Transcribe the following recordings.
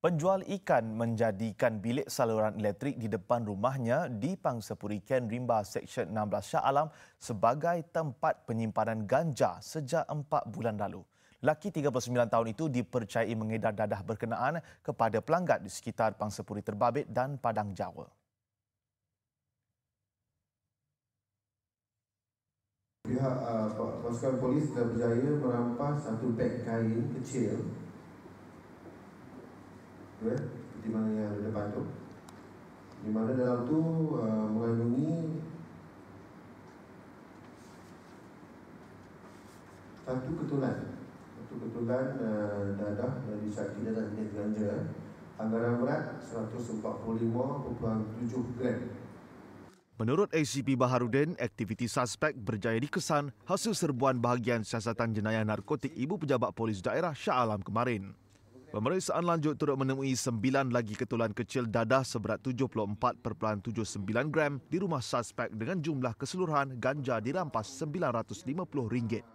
Penjual ikan menjadikan bilik saluran elektrik di depan rumahnya di Pangsa Puriken Rimba Seksyen 16 Shah Alam sebagai tempat penyimpanan ganja sejak 4 bulan lalu. Laki 39 tahun itu dipercayai mengedar dadah berkenaan kepada pelanggan di sekitar Pangsa Puri Terbabit dan Padang Jawa. Pihak uh, pasukan polis telah berjaya merampas satu beg kain kecil Ya, di mana yang relevan tu di mana dalam tu uh, mengandungi satu ketulan satu ketulan uh, dadah dari sakit dan jenis ganja anggaran berat 145.7 gram Menurut ACP Baharudin, aktiviti suspek berjaya dikesan hasil serbuan bahagian siasatan jenayah narkotik ibu pejabat polis daerah Shah Alam kemarin. Pemeriksaan lanjut turut menemui sembilan lagi ketulan kecil dadah seberat 74.79 gram di rumah suspek dengan jumlah keseluruhan ganja dirampas RM950.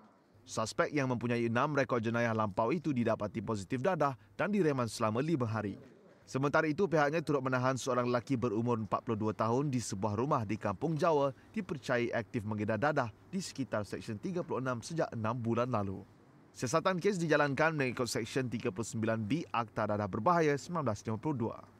Suspek yang mempunyai enam rekod jenayah lampau itu didapati positif dadah dan direman selama lima hari. Sementara itu, pihaknya turut menahan seorang lelaki berumur 42 tahun di sebuah rumah di Kampung Jawa dipercayai aktif mengedar dadah di sekitar Seksyen 36 sejak enam bulan lalu. Siasatan kes dijalankan mengikut Seksyen 39B Akta Dadah Berbahaya 1952.